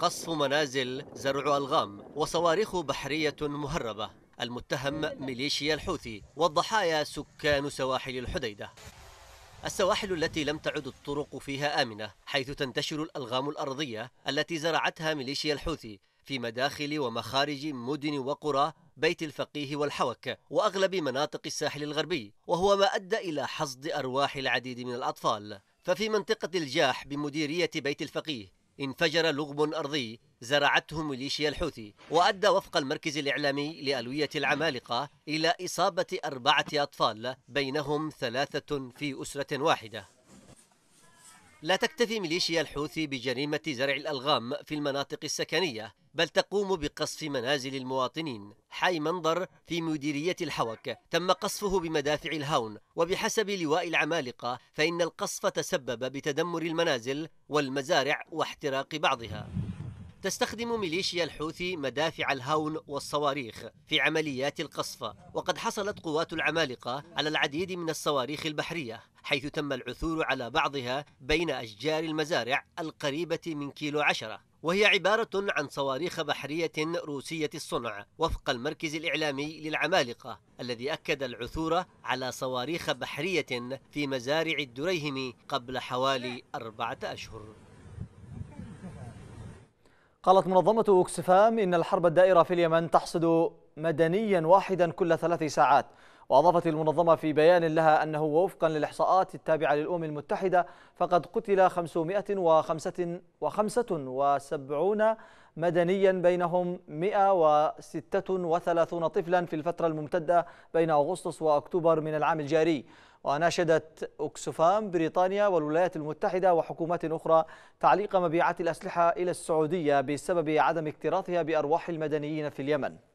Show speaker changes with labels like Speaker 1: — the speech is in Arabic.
Speaker 1: قصف منازل زرع ألغام وصواريخ بحرية مهربة المتهم ميليشيا الحوثي والضحايا سكان سواحل الحديدة السواحل التي لم تعد الطرق فيها آمنة حيث تنتشر الألغام الأرضية التي زرعتها ميليشيا الحوثي في مداخل ومخارج مدن وقرى بيت الفقيه والحوك وأغلب مناطق الساحل الغربي وهو ما أدى إلى حصد أرواح العديد من الأطفال ففي منطقة الجاح بمديرية بيت الفقيه انفجر لغب أرضي زرعته ميليشيا الحوثي وأدى وفق المركز الإعلامي لألوية العمالقة إلى إصابة أربعة أطفال بينهم ثلاثة في أسرة واحدة لا تكتفي ميليشيا الحوثي بجريمة زرع الألغام في المناطق السكنية بل تقوم بقصف منازل المواطنين حي منظر في مديرية الحوك تم قصفه بمدافع الهاون وبحسب لواء العمالقة فإن القصف تسبب بتدمر المنازل والمزارع واحتراق بعضها تستخدم ميليشيا الحوثي مدافع الهاون والصواريخ في عمليات القصف وقد حصلت قوات العمالقة على العديد من الصواريخ البحرية حيث تم العثور على بعضها بين أشجار المزارع القريبة من كيلو عشرة وهي عبارة عن صواريخ بحرية روسية الصنع وفق المركز الإعلامي للعمالقة الذي أكد العثور على صواريخ بحرية في مزارع الدريهم قبل حوالي أربعة أشهر
Speaker 2: قالت منظمة أوكسفام إن الحرب الدائرة في اليمن تحصد مدنيا واحدا كل ثلاث ساعات وأضافت المنظمة في بيان لها أنه وفقا للإحصاءات التابعة للأمم المتحدة فقد قتل 575 مدنيا بينهم 136 طفلا في الفترة الممتدة بين أغسطس وأكتوبر من العام الجاري وناشدت أكسفام بريطانيا والولايات المتحدة وحكومات أخرى تعليق مبيعات الأسلحة إلى السعودية بسبب عدم اكتراثها بأرواح المدنيين في اليمن